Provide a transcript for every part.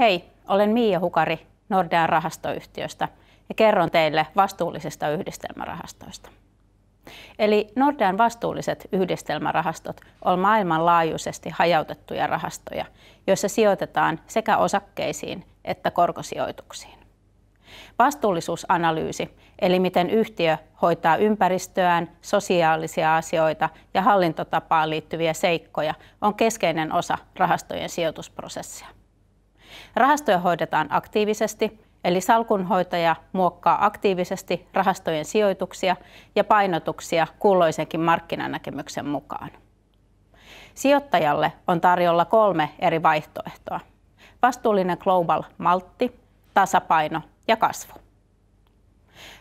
Hei, olen Miia Hukari Nordean rahastoyhtiöstä ja kerron teille vastuullisista yhdistelmärahastoista. Eli Nordean vastuulliset yhdistelmärahastot on maailmanlaajuisesti hajautettuja rahastoja, joissa sijoitetaan sekä osakkeisiin että korkosijoituksiin. Vastuullisuusanalyysi, eli miten yhtiö hoitaa ympäristöään, sosiaalisia asioita ja hallintotapaan liittyviä seikkoja, on keskeinen osa rahastojen sijoitusprosessia. Rahastoja hoidetaan aktiivisesti, eli salkunhoitaja muokkaa aktiivisesti rahastojen sijoituksia ja painotuksia kulloisenkin markkinanäkemyksen mukaan. Sijoittajalle on tarjolla kolme eri vaihtoehtoa. Vastuullinen global maltti, tasapaino ja kasvu.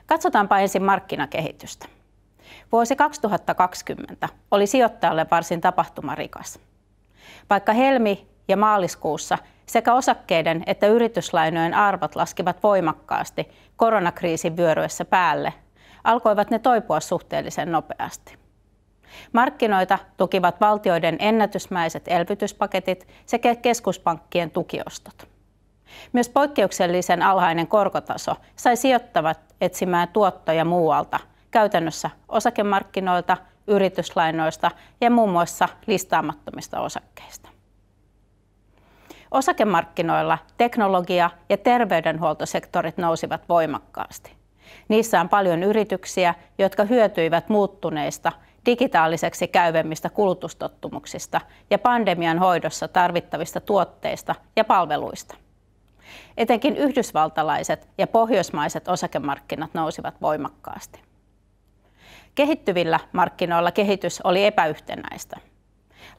Katsotaanpa ensin markkinakehitystä. Vuosi 2020 oli sijoittajalle varsin tapahtumarikas. Vaikka helmi- ja maaliskuussa sekä osakkeiden että yrityslainojen arvot laskivat voimakkaasti koronakriisin vyöryessä päälle, alkoivat ne toipua suhteellisen nopeasti. Markkinoita tukivat valtioiden ennätysmäiset elvytyspaketit sekä keskuspankkien tukiostot. Myös poikkeuksellisen alhainen korkotaso sai sijoittavat etsimään tuottoja muualta, käytännössä osakemarkkinoilta, yrityslainoista ja muun muassa listaamattomista osakkeista. Osakemarkkinoilla teknologia- ja terveydenhuoltosektorit nousivat voimakkaasti. Niissä on paljon yrityksiä, jotka hyötyivät muuttuneista digitaaliseksi käyvemmistä kulutustottumuksista ja pandemian hoidossa tarvittavista tuotteista ja palveluista. Etenkin yhdysvaltalaiset ja pohjoismaiset osakemarkkinat nousivat voimakkaasti. Kehittyvillä markkinoilla kehitys oli epäyhtenäistä.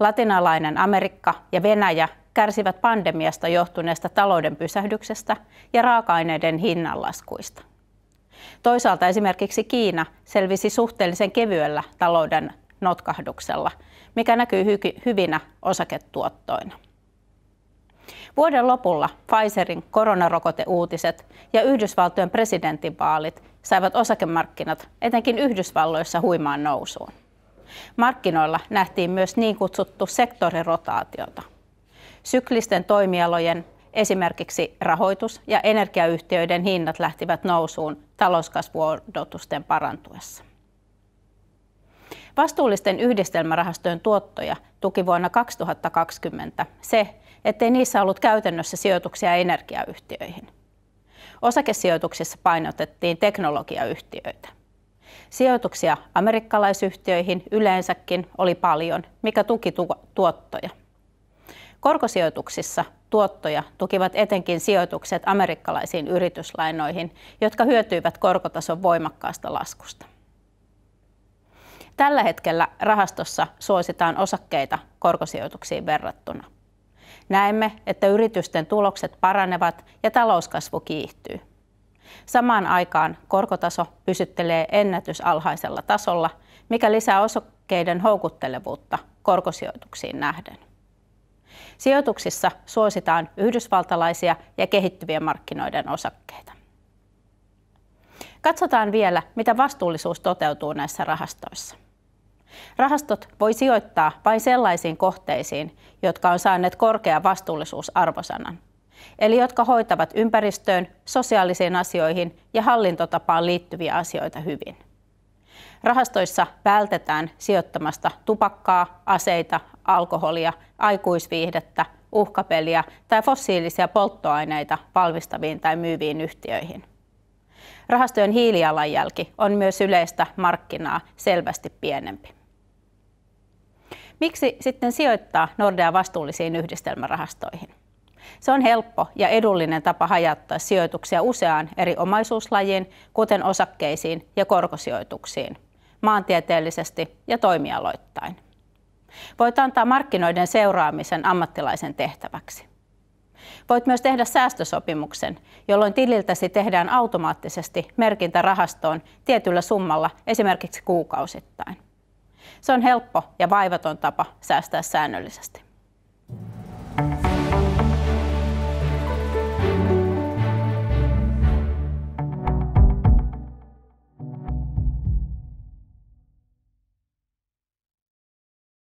Latinalainen Amerikka ja Venäjä kärsivät pandemiasta johtuneesta talouden pysähdyksestä ja raaka-aineiden hinnanlaskuista. Toisaalta esimerkiksi Kiina selvisi suhteellisen kevyellä talouden notkahduksella, mikä näkyy hy- hyvinä osaketuottoina. Vuoden lopulla Pfizerin koronarokoteuutiset ja Yhdysvaltojen presidentinvaalit saivat osakemarkkinat etenkin Yhdysvalloissa huimaan nousuun. Markkinoilla nähtiin myös niin kutsuttu sektorirotaatiota – Syklisten toimialojen esimerkiksi rahoitus- ja energiayhtiöiden hinnat lähtivät nousuun talouskasvuodotusten parantuessa. Vastuullisten yhdistelmärahastojen tuottoja tuki vuonna 2020 se, ettei niissä ollut käytännössä sijoituksia energiayhtiöihin. Osakesijoituksissa painotettiin teknologiayhtiöitä. Sijoituksia amerikkalaisyhtiöihin yleensäkin oli paljon, mikä tuki tuottoja. Korkosijoituksissa tuottoja tukivat etenkin sijoitukset amerikkalaisiin yrityslainoihin, jotka hyötyivät korkotason voimakkaasta laskusta. Tällä hetkellä rahastossa suositaan osakkeita korkosijoituksiin verrattuna. Näemme, että yritysten tulokset paranevat ja talouskasvu kiihtyy. Samaan aikaan korkotaso pysyttelee ennätysalhaisella tasolla, mikä lisää osakkeiden houkuttelevuutta korkosijoituksiin nähden. Sijoituksissa suositaan yhdysvaltalaisia ja kehittyvien markkinoiden osakkeita. Katsotaan vielä, mitä vastuullisuus toteutuu näissä rahastoissa. Rahastot voi sijoittaa vain sellaisiin kohteisiin, jotka on saaneet korkea vastuullisuusarvosanan, eli jotka hoitavat ympäristöön, sosiaalisiin asioihin ja hallintotapaan liittyviä asioita hyvin. Rahastoissa vältetään sijoittamasta tupakkaa, aseita, alkoholia, aikuisviihdettä, uhkapeliä tai fossiilisia polttoaineita valmistaviin tai myyviin yhtiöihin. Rahastojen hiilijalanjälki on myös yleistä markkinaa selvästi pienempi. Miksi sitten sijoittaa Nordea vastuullisiin yhdistelmärahastoihin? Se on helppo ja edullinen tapa hajauttaa sijoituksia useaan eri omaisuuslajiin, kuten osakkeisiin ja korkosijoituksiin – maantieteellisesti ja toimialoittain. Voit antaa markkinoiden seuraamisen ammattilaisen tehtäväksi. Voit myös tehdä säästösopimuksen, jolloin tililtäsi tehdään automaattisesti merkintä rahastoon tietyllä summalla, esimerkiksi kuukausittain. Se on helppo ja vaivaton tapa säästää säännöllisesti.